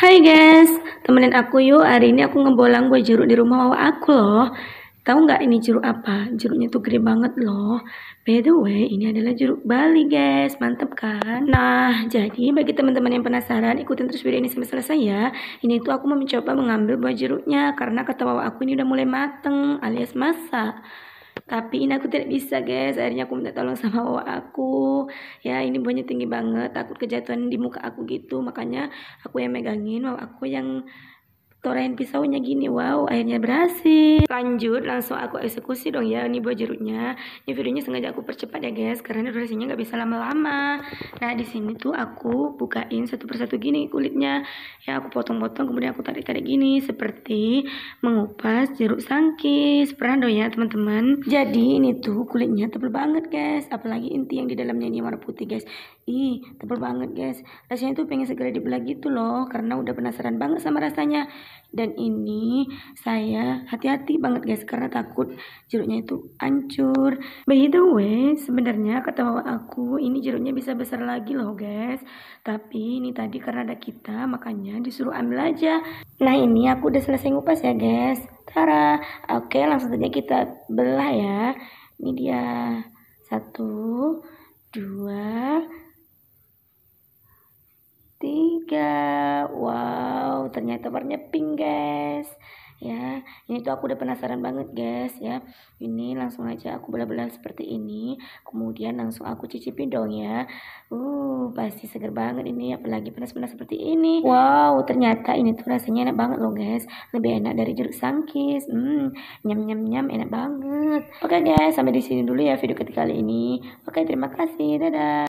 Hai guys, temenin aku yuk. Hari ini aku ngebolang buah jeruk di rumah wawa aku loh. Tahu nggak ini jeruk apa? Jeruknya tuh gede banget loh. By the way, ini adalah jeruk Bali guys. Mantep kan? Nah, jadi bagi teman-teman yang penasaran, ikutin terus video ini sampai selesai ya. Ini tuh aku mau mencoba mengambil buah jeruknya karena kata wawa aku ini udah mulai mateng alias masak tapi ini aku tidak bisa guys akhirnya aku minta tolong sama wawa aku ya ini buahnya tinggi banget takut kejatuhan di muka aku gitu makanya aku yang megangin wawa aku yang torain pisaunya gini wow akhirnya berhasil lanjut langsung aku eksekusi dong ya ini buah jeruknya ini videonya sengaja aku percepat ya guys karena durasinya nggak bisa lama-lama nah di sini tuh aku bukain satu persatu gini kulitnya ya aku potong-potong kemudian aku tarik-tarik gini seperti mengupas jeruk sangkis Pernah dong ya teman-teman jadi ini tuh kulitnya tebel banget guys apalagi inti yang di dalamnya ini warna putih guys ih tebel banget guys rasanya tuh pengen segera dibelah gitu loh karena udah penasaran banget sama rasanya dan ini saya hati-hati banget guys karena takut jeruknya itu hancur by the way sebenarnya kata mama aku ini jeruknya bisa besar lagi loh guys tapi ini tadi karena ada kita makanya disuruh ambil aja nah ini aku udah selesai ngupas ya guys Tara oke langsung saja kita belah ya ini dia satu dua tiga wow ternyata warnanya pink guys ya ini tuh aku udah penasaran banget guys ya ini langsung aja aku belah-belah seperti ini kemudian langsung aku cicipin dong ya uh pasti seger banget ini apalagi panas-panas seperti ini wow ternyata ini tuh rasanya enak banget loh guys lebih enak dari jeruk sangkis hmm nyam nyam nyam enak banget oke okay, guys sampai di sini dulu ya video ketika kali ini oke okay, terima kasih dadah